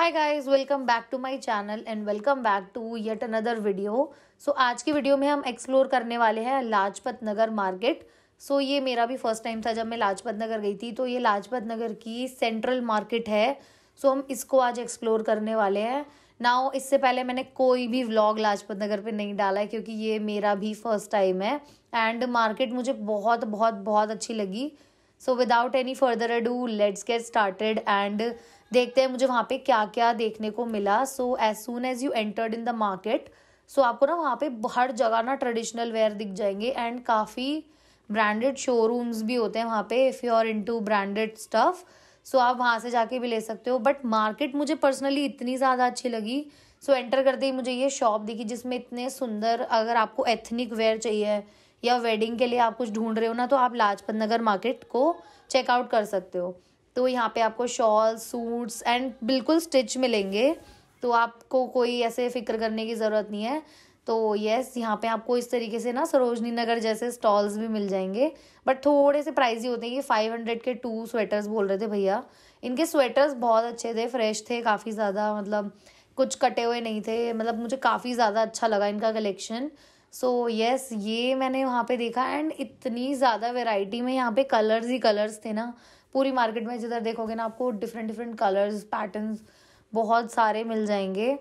hi guys welcome back to my channel and welcome back to yet another video so आज की video में हम explore करने वाले हैं Lajpat Nagar market so so, ये मेरा भी फर्स्ट टाइम था जब मैं लाजपत नगर गई थी तो ये लाजपत नगर की सेंट्रल मार्केट है सो so, हम इसको आज एक्सप्लोर करने वाले हैं नाउ इससे पहले मैंने कोई भी व्लॉग लाजपत नगर पे नहीं डाला है क्योंकि ये मेरा भी फर्स्ट टाइम है एंड मार्केट मुझे बहुत बहुत बहुत अच्छी लगी so without any further ado let's get started and देखते हैं मुझे वहाँ पे क्या क्या देखने को मिला so as soon as you entered in the market so आपको ना वहाँ पे हर जगह ना ट्रेडिशनल वेयर दिख जाएंगे एंड काफ़ी ब्रांडेड शोरूम्स भी होते हैं वहाँ पे if you are into branded stuff so आप वहाँ से जाके भी ले सकते हो बट मार्केट मुझे पर्सनली इतनी ज़्यादा अच्छी लगी सो एंटर करते ही मुझे ये शॉप दिखी जिसमें इतने सुंदर अगर आपको एथनिक वेयर चाहिए या वेडिंग के लिए आप कुछ ढूंढ रहे हो ना तो आप लाजपत नगर मार्केट को चेकआउट कर सकते हो तो यहाँ पे आपको शॉल सूट्स एंड बिल्कुल स्टिच मिलेंगे तो आपको कोई ऐसे फिक्र करने की ज़रूरत नहीं है तो यस यहाँ पे आपको इस तरीके से ना सरोजनी नगर जैसे स्टॉल्स भी मिल जाएंगे बट थोड़े से प्राइस ही होते हैं ये फाइव हंड्रेड के टू स्वेटर्स बोल रहे थे भैया इनके स्वेटर्स बहुत अच्छे थे फ्रेश थे काफ़ी ज़्यादा मतलब कुछ कटे हुए नहीं थे मतलब मुझे काफ़ी ज़्यादा अच्छा लगा इनका collection so so, yes yes, ये मैंने वहाँ पे देखा एंड इतनी ज़्यादा वेराइटी में यहाँ पे कलर्स ही कलर्स थे ना पूरी मार्केट में जिधर देखोगे ना आपको डिफरेंट डिफरेंट कलर्स पैटर्न्स बहुत सारे मिल जाएंगे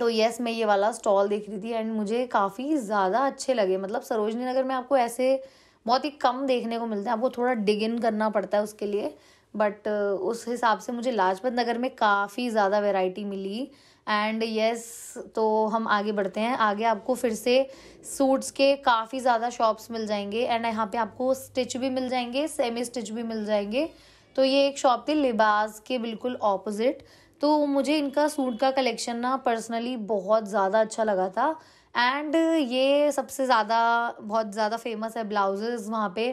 तो यस मैं ये वाला स्टॉल देख रही थी एंड मुझे काफ़ी ज़्यादा अच्छे लगे मतलब सरोजनी नगर में आपको ऐसे बहुत ही कम देखने को मिलते हैं आपको थोड़ा डिग इन करना पड़ता है उसके लिए बट उस हिसाब से मुझे लाजपत नगर में काफ़ी ज़्यादा वेराइटी मिली एंड यस yes, तो हम आगे बढ़ते हैं आगे आपको फिर से सूट्स के काफ़ी ज़्यादा शॉप्स मिल जाएंगे एंड यहाँ पे आपको स्टिच भी मिल जाएंगे सेमी स्टिच भी मिल जाएंगे तो ये एक शॉप थी लिबास के बिल्कुल ऑपोजिट तो मुझे इनका सूट का कलेक्शन ना पर्सनली बहुत ज़्यादा अच्छा लगा था एंड ये सबसे ज़्यादा बहुत ज़्यादा फेमस है ब्लाउजेज़ वहाँ पे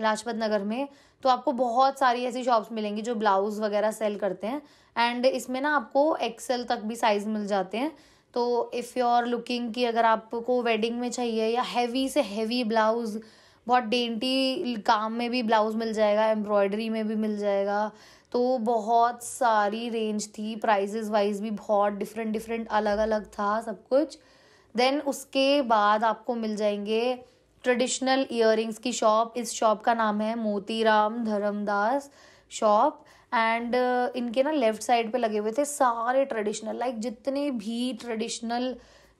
लाजपत नगर में तो आपको बहुत सारी ऐसी शॉप्स मिलेंगी जो ब्लाउज़ वगैरह सेल करते हैं एंड इसमें ना आपको एक्सेल तक भी साइज़ मिल जाते हैं तो इफ़ यू आर लुकिंग कि अगर आपको वेडिंग में चाहिए या हैवी से हैवी ब्लाउज़ बहुत डेंटी काम में भी ब्लाउज़ मिल जाएगा एम्ब्रॉयडरी में भी मिल जाएगा तो बहुत सारी रेंज थी प्राइजेज वाइज भी बहुत डिफरेंट डिफरेंट अलग अलग था सब कुछ देन उसके बाद आपको मिल जाएंगे ट्रेडिशनल ईयरिंग्स की शॉप इस शॉप का नाम है Motiram Dharamdas shop and uh, इनके ना लेफ्ट साइड पे लगे हुए थे सारे ट्रेडिशनल लाइक जितने भी ट्रेडिशनल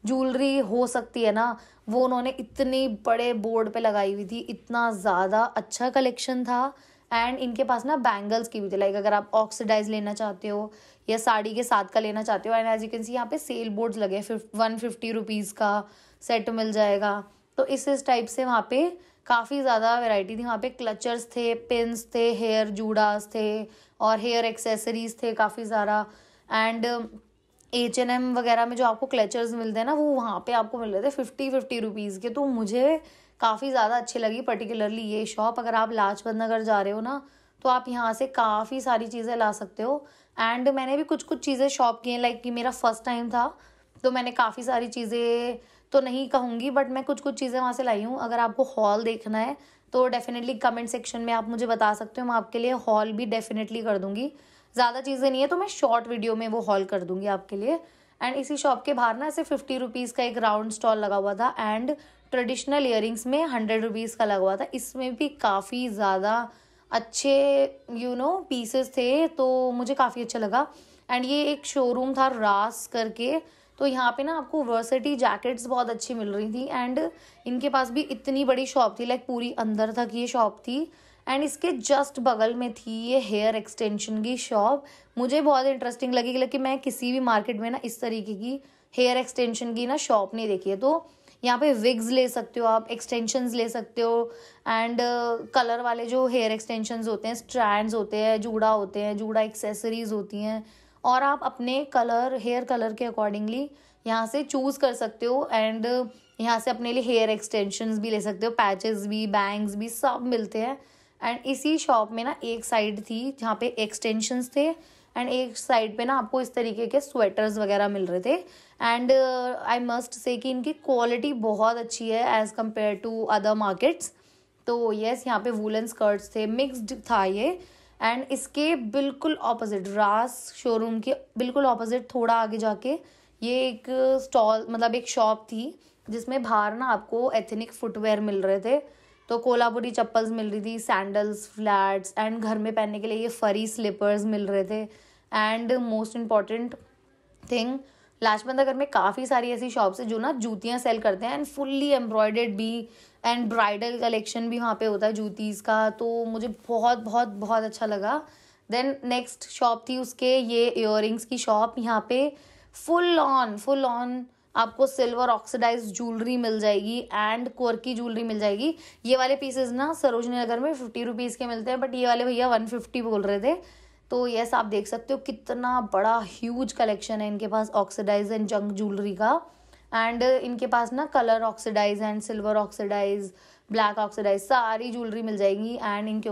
ज्वेलरी हो सकती है ना वो उन्होंने इतने बड़े बोर्ड पे लगाई हुई थी इतना ज़्यादा अच्छा कलेक्शन था एंड इनके पास ना बैंगल्स की भी थी लाइक अगर आप ऑक्सीडाइज लेना चाहते हो या साड़ी के साथ का लेना चाहते हो and as you can see यहाँ पे सेल बोर्ड्स लगे वन फिफ्टी रुपीज़ का सेट मिल जाएगा तो इस इस टाइप से वहाँ पे काफ़ी ज़्यादा वैरायटी थी वहाँ पे क्लचर्स थे पिन्स थे हेयर जूडास थे और हेयर एक्सेसरीज थे काफ़ी सारा एंड एच एन एम वगैरह में जो आपको क्लचर्स मिलते हैं ना वो वहाँ पे आपको मिल रहे थे फिफ्टी फिफ्टी रुपीज़ के तो मुझे काफ़ी ज़्यादा अच्छी लगी पर्टिकुलरली ये शॉप अगर आप लाजपत नगर जा रहे हो ना तो आप यहाँ से काफ़ी सारी चीज़ें ला सकते हो एंड मैंने भी कुछ कुछ चीज़ें शॉप की हैं लाइक कि मेरा फर्स्ट टाइम था तो मैंने काफ़ी सारी चीज़ें तो नहीं कहूँगी बट मैं कुछ कुछ चीज़ें वहाँ से लाई हूँ अगर आपको हॉल देखना है तो डेफिनेटली कमेंट सेक्शन में आप मुझे बता सकते हो मैं आपके लिए हॉल भी डेफिनेटली कर दूँगी ज़्यादा चीज़ें नहीं है तो मैं शॉर्ट वीडियो में वो हॉल कर दूँगी आपके लिए एंड इसी शॉप के बाहर ना ऐसे फिफ्टी रुपीज़ का एक राउंड स्टॉल लगा हुआ था एंड ट्रेडिशनल ईयरिंग्स में हंड्रेड रुपीज़ का लगा हुआ था इसमें भी काफ़ी ज़्यादा अच्छे यू नो पीसेस थे तो मुझे काफ़ी अच्छा लगा एंड ये एक शोरूम था रास करके तो यहाँ पे ना आपको वर्सिटी जैकेट्स बहुत अच्छी मिल रही थी एंड इनके पास भी इतनी बड़ी शॉप थी लाइक पूरी अंदर तक ये शॉप थी एंड इसके जस्ट बगल में थी ये हेयर एक्सटेंशन की शॉप मुझे बहुत इंटरेस्टिंग लगी कि मैं किसी भी मार्केट में ना इस तरीके की हेयर एक्सटेंशन की ना शॉप नहीं देखी है तो यहाँ पे विग्स ले सकते हो आप एक्सटेंशंस ले सकते हो एंड कलर uh, वाले जो हेयर एक्सटेंशंस होते हैं स्ट्रैंड्स होते हैं जूड़ा होते हैं जूड़ा एक्सेसरीज होती हैं और आप अपने कलर हेयर कलर के अकॉर्डिंगली यहाँ से चूज़ कर सकते हो एंड uh, यहाँ से अपने लिए हेयर एक्सटेंशंस भी ले सकते हो पैचेस भी बैंग्स भी सब मिलते हैं एंड इसी शॉप में ना एक साइड थी जहाँ पे एक्सटेंशंस थे एंड एक साइड पे ना आपको इस तरीके के स्वेटर्स वगैरह मिल रहे थे एंड आई मस्ट से कि इनकी क्वालिटी बहुत अच्छी है as compare to other markets तो येस यहाँ पे वूलन स्कर्ट्स थे मिक्सड था ये एंड इसके बिल्कुल ऑपोजिट रास शोरूम के बिल्कुल ऑपोजिट थोड़ा आगे जाके ये एक स्टॉल मतलब एक शॉप थी जिसमें बाहर ना आपको एथनिक फुटवेयर मिल रहे थे तो कोलापुरी चप्पल्स मिल रही थी सैंडल्स फ्लैट्स एंड घर में पहनने के लिए ये फरी स्लीपर्स मिल रहे थे and most important thing Lajpat Nagar में काफ़ी सारी ऐसी शॉप्स है जो ना जूतियाँ सेल करते हैं एंड फुल्ली एम्ब्रॉयडेड भी एंड ब्राइडल कलेक्शन भी वहाँ पे होता है जूतीज़ का तो मुझे बहुत बहुत बहुत अच्छा लगा देन नेक्स्ट शॉप थी उसके ये इयर की शॉप यहाँ पे फुल ऑन फुल ऑन आपको सिल्वर ऑक्सीडाइज ज्वेलरी मिल जाएगी एंड की ज्वेलरी मिल जाएगी ये वाले पीसेज ना सरोजनी नगर में फिफ्टी रुपीज़ के मिलते हैं बट ये वाले भैया वन फिफ्टी बोल रहे थे तो यस आप देख सकते हो कितना बड़ा ह्यूज कलेक्शन है इनके पास ऑक्सीडाइज एंड जंग ज्वेलरी का एंड इनके पास ना colour oxidise and silver oxidise black oxidise सारी ज्वेलरी मिल जाएगी एंड इनके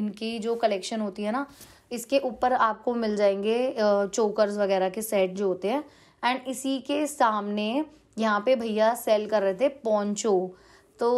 इनकी जो कलेक्शन होती है ना इसके ऊपर आपको मिल जाएंगे चोकर्स वगैरह के सेट जो होते हैं एंड इसी के सामने यहाँ पे भैया सेल कर रहे थे पोंचो तो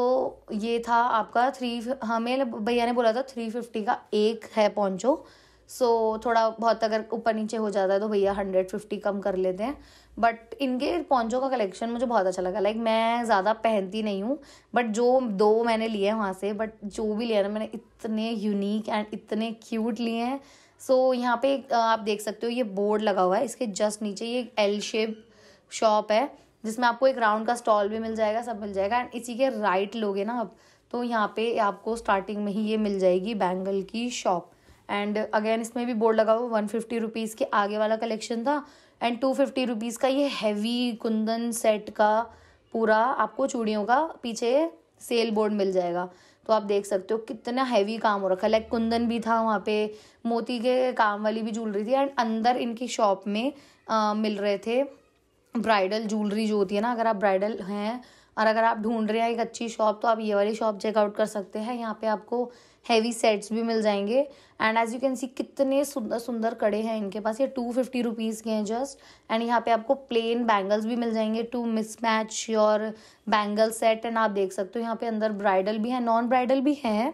ये था आपका थ्री हमें भैया ने बोला था थ्री फिफ्टी का एक है पोंचो सो so, थोड़ा बहुत अगर ऊपर नीचे हो जाता है तो भैया हंड्रेड फिफ्टी कम कर लेते हैं बट इनके पोंचो का कलेक्शन मुझे बहुत अच्छा लगा लाइक मैं ज़्यादा पहनती नहीं हूँ बट जो दो मैंने लिए हैं वहाँ से बट जो भी लिया ना मैंने इतने यूनिक एंड इतने क्यूट लिए हैं सो so, यहाँ पे आप देख सकते हो ये बोर्ड लगा हुआ है इसके जस्ट नीचे ये एल शेप शॉप है जिसमें आपको एक राउंड का स्टॉल भी मिल जाएगा सब मिल जाएगा एंड इसी के राइट लोगे ना आप तो यहाँ पे आपको स्टार्टिंग में ही ये मिल जाएगी बैंगल की शॉप एंड अगेन इसमें भी बोर्ड लगा हुआ वन फिफ्टी रुपीज़ के आगे वाला कलेक्शन था एंड टू फिफ्टी रुपीज़ का ये हैवी कुंदन सेट का पूरा आपको चूड़ियों का पीछे सेल बोर्ड मिल जाएगा तो आप देख सकते हो कितना हैवी काम हो रखा है लाइक कुंदन भी था वहाँ पे मोती के काम वाली भी ज्वेलरी थी एंड अंदर इनकी शॉप में आ, मिल रहे थे ब्राइडल ज्वेलरी जो होती है ना अगर आप ब्राइडल हैं और अगर आप ढूंढ रहे हैं एक अच्छी शॉप तो आप ये वाली शॉप चेकआउट कर सकते हैं यहाँ पे आपको हैवी सेट्स भी मिल जाएंगे and as you can see कितने सुंदर सुंदर कड़े हैं इनके पास ये टू फिफ्टी रुपीज़ के हैं जस्ट एंड यहाँ पे आपको प्लेन बैंगल्स भी मिल जाएंगे to mismatch your bangle set and आप देख सकते हो यहाँ पे अंदर ब्राइडल भी है नॉन ब्राइडल भी हैं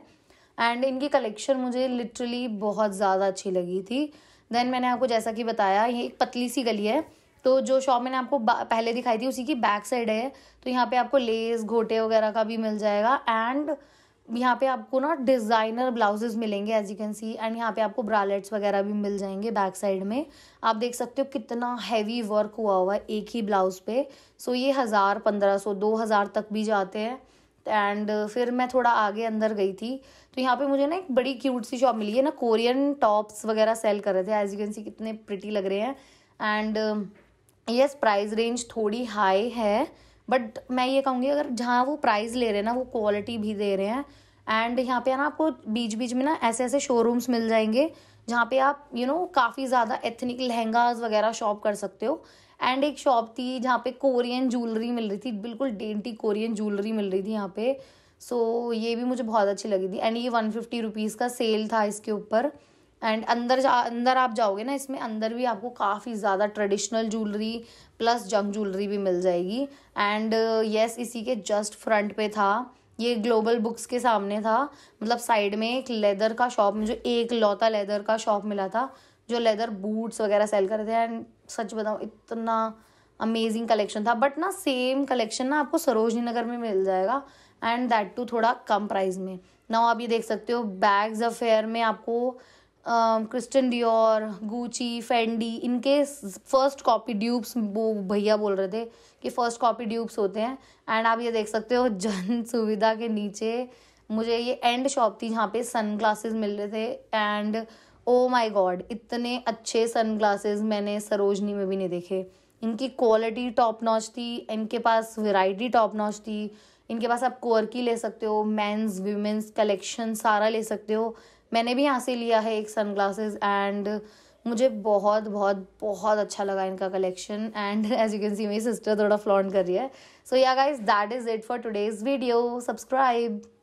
एंड इनकी कलेक्शन मुझे लिटरली बहुत ज़्यादा अच्छी लगी थी देन मैंने आपको जैसा कि बताया ये एक पतली सी गली है तो जो शॉप मैंने आपको पहले दिखाई थी उसी की बैक साइड है तो यहाँ पे आपको लेस घोटे वगैरह का भी मिल जाएगा एंड यहाँ पे आपको ना डिज़ाइनर ब्लाउजेज मिलेंगे as you can see and यहाँ पे आपको ब्रालेट्स वगैरह भी मिल जाएंगे बैक साइड में आप देख सकते हो कितना हैवी वर्क हुआ हुआ है एक ही ब्लाउज पे सो ये हज़ार पंद्रह सौ दो हज़ार तक भी जाते हैं एंड फिर मैं थोड़ा आगे अंदर गई थी तो यहाँ पे मुझे ना एक बड़ी क्यूट सी शॉप मिली है ना कोरियन टॉप्स वगैरह सेल कर रहे थे एज यू कैन सी कितने प्रिटी लग रहे हैं एंड यस प्राइस रेंज थोड़ी हाई है बट मैं ये कहूँगी अगर जहाँ वो प्राइस ले रहे हैं ना वो क्वालिटी भी दे रहे हैं एंड यहाँ पे ना आपको बीच बीच में ना ऐसे ऐसे शोरूम्स मिल जाएंगे जहाँ पे आप यू you नो know, काफ़ी ज़्यादा एथनिक लहंगाज वगैरह शॉप कर सकते हो एंड एक शॉप थी जहाँ पे कोरियन ज्वेलरी मिल रही थी बिल्कुल डेंटी कोरियन ज्वेलरी मिल रही थी यहाँ पे सो so, ये भी मुझे बहुत अच्छी लगी थी एंड ये वन फिफ्टी रुपीज़ का सेल था इसके ऊपर एंड अंदर जा अंदर आप जाओगे ना इसमें अंदर भी आपको काफ़ी ज़्यादा traditional jewellery plus junk jewellery भी मिल जाएगी एंड uh, yes, इसी के जस्ट फ्रंट पे था ये ग्लोबल बुक्स के सामने था मतलब साइड में एक लेदर का शॉप मुझे एक लौता लेदर का शॉप मिला था जो लेदर बूट्स वगैरह सेल कर रहे थे एंड सच बताऊँ इतना अमेजिंग कलेक्शन था बट ना सेम कलेक्शन ना आपको सरोजनी नगर में मिल जाएगा एंड दैट टू थोड़ा कम प्राइस में ना आप ये देख सकते हो बैग्स अफेयर में आपको क्रिस्टन डियोर गूची फेंडी इनके फर्स्ट कॉपी ड्यूब्स वो भैया बोल रहे थे कि फर्स्ट कॉपी ड्यूब्स होते हैं एंड आप ये देख सकते हो जन सुविधा के नीचे मुझे ये एंड शॉप थी जहाँ पे सन ग्लासेस मिल रहे थे एंड ओ माई गॉड इतने अच्छे सन ग्लासेस मैंने सरोजनी में भी नहीं देखे इनकी क्वालिटी टॉप नॉच थी इनके पास वैरायटी टॉप नॉच थी इनके पास आप कोरकी ले सकते हो मेंस वीमेंस कलेक्शन सारा ले सकते हो मैंने भी यहाँ से लिया है एक सन एंड मुझे बहुत बहुत बहुत अच्छा लगा इनका collection and as you can see मेरी सिस्टर थोड़ा फ्लॉन्ट कर रही है so yeah guys that is it for today's video subscribe